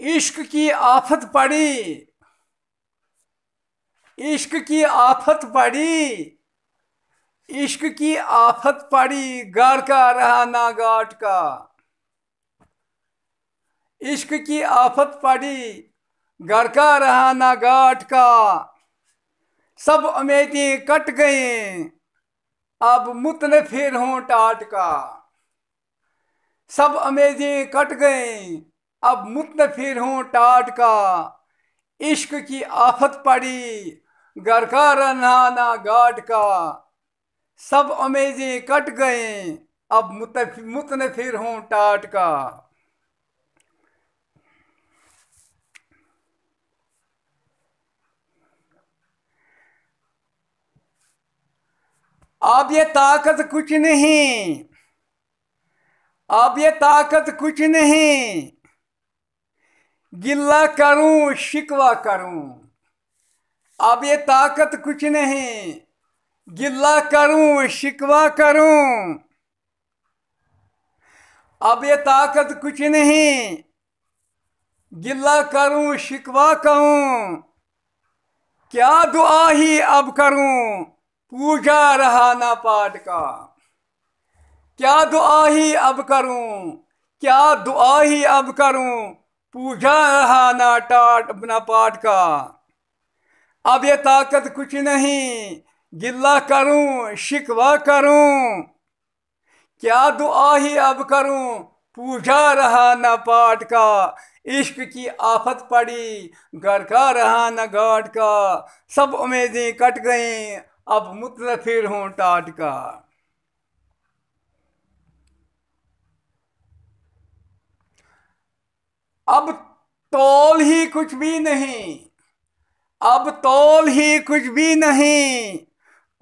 इश्क की आफत पड़ी इश्क की आफत पड़ी इश्क की आफत पड़ी गार का रहा ना गाट का इश्क की आफत पड़ी घर का रहा ना गाट का सब उमेदी कट गए अब मुतन फिर हूँ टाट का सब उमेदी कट गए अब मुतनफिर हूँ टाट का इश्क की आफत पड़ी घर का रन्हाना गाट का सब अमेजें कट गए अब मुतनफिर हूँ टाट का अब ये ताकत कुछ नहीं अब ये ताकत कुछ नहीं गिल्ला करूं शिकवा करूं अब ये ताकत कुछ नहीं गिल्ला करूं शिकवा करूं अब ये ताकत कुछ नहीं गिल्ला करूं शिकवा करूं क्या दुआ ही अब करूं पूजा रहा ना पाठ का क्या दुआ ही अब करूं क्या दुआ ही अब करूं पूजा रहा नाटा अपना पाठ का अब ये ताकत कुछ नहीं गिल्ला करूं शिकवा करूं क्या दुआ ही अब करूं पूजा रहा न पाठ का इश्क की आफत पड़ी घर का रहा न घाट का सब उम्मीदें कट गई अब फिर हूँ टाट का अब तोल ही कुछ भी नहीं अब तोल ही कुछ भी नहीं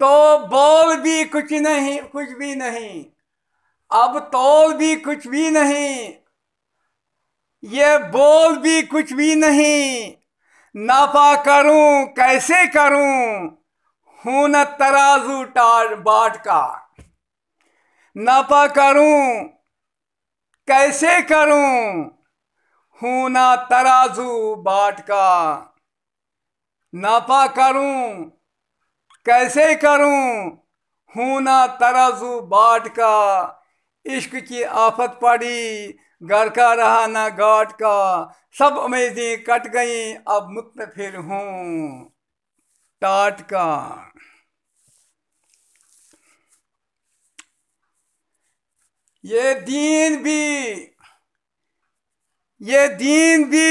तो बोल भी कुछ नहीं कुछ भी नहीं अब तोल भी कुछ भी नहीं ये बोल भी कुछ भी नहीं नापा करूं कैसे करूं हूं न तराजू टार बाट का नापा करूं कैसे करूं हूं ना तराजू बाट का नापा करूं कैसे करूं हूं ना तराजू बाट का इश्क की आफत पड़ी घर का रहा ना गाट का सब उम्मीदें कट गई अब मुक्त फिर हूं टाट का ये दीन भी ये दीन भी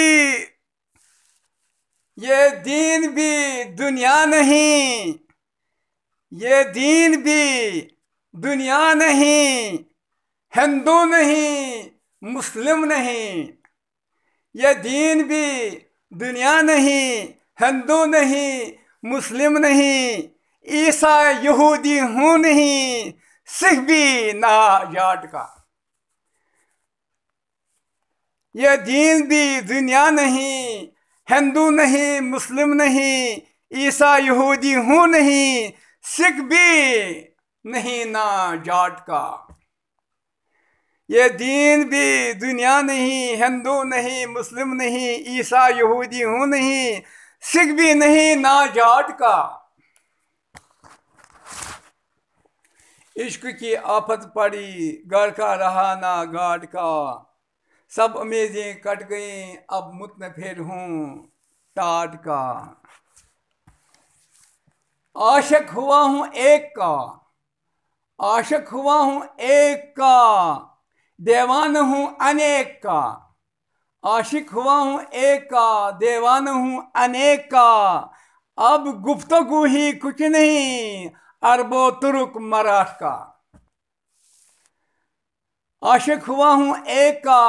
ये दीन भी दुनिया नहीं ये दीन भी दुनिया नहीं हिंदू नहीं मुस्लिम नहीं ये दीन भी दुनिया नहीं हिंदू नहीं मुस्लिम नहीं ईसा यहूदी हूँ नहीं सिख भी ना जाट का ये दीन भी दुनिया नहीं हिंदू नहीं मुस्लिम नहीं ईसा यहूदी हूँ नहीं सिख भी नहीं ना जाट का ये दीन भी दुनिया नहीं हिंदू नहीं मुस्लिम नहीं ईसा यहूदी हूँ नहीं सिख भी नहीं ना जाट का इश्क की आफत पड़ी गढ़ का रहा ना गाड का सब अमेजें कट गए अब फिर हूँ टाट का आशक हुआ हूँ एक का आशक हुआ हूँ एक का देवान हूँ अनेक का आशिक हुआ हूँ एक का देवान हूँ अनेक का अब गुफ्तगु ही कुछ नहीं अरबो तुर्क मराठ का आशिक हुआ हूँ एक का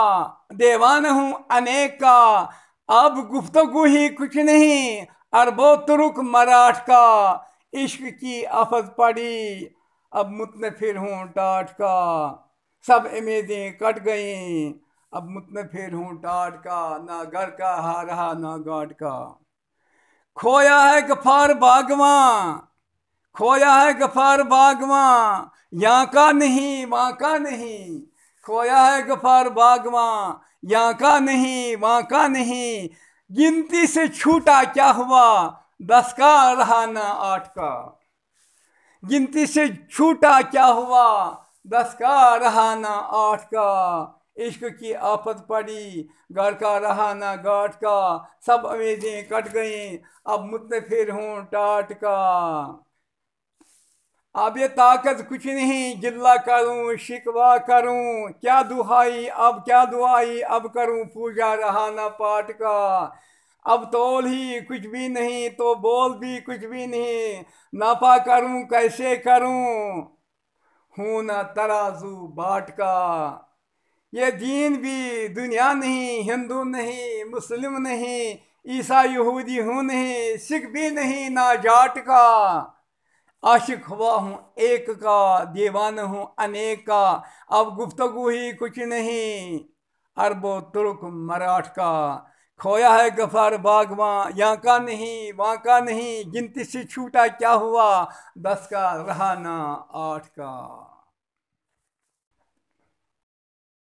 देवान हूँ अनेक का अब गुफ्तगु ही कुछ नहीं अरबो तुरुक मराठ का इश्क की आफत पड़ी अब फिर हूँ टाट का सब इमेदें कट गई अब फिर हूँ टाट का ना घर का हारा ना गाट का खोया है गफार बागवा खोया है गफार बागवा यहाँ का नहीं वहाँ का नहीं खोया है गफार बाग यहाँ का नहीं वहाँ का नहीं गिनती से छूटा क्या हुआ दस का रहा ना आठ का गिनती से छूटा क्या हुआ दस का रहा ना आठ का इश्क की आफत पड़ी घर का रहा ना गाट का सब अमेजें कट गई अब मुतफिर हूँ टाट का अब ये ताकत कुछ नहीं गिल्ला करूं शिकवा करूं क्या दुहाई अब क्या दुआई अब करूं पूजा रहा ना पाठ का अब तोल ही कुछ भी नहीं तो बोल भी कुछ भी नहीं नफा करूं कैसे करूं हूं ना तराजू बाट का ये दीन भी दुनिया नहीं हिंदू नहीं मुस्लिम नहीं ईसा यहूदी हूँ नहीं सिख भी नहीं ना जाट का आशिक हुआ हूँ एक का दीवान हूँ अनेक का अब गुफ्तगु ही कुछ नहीं अरबो तुर्क मराठ का खोया है गफार बागवा यहाँ का नहीं वहाँ का नहीं गिनती से छूटा क्या हुआ दस का रहा ना आठ का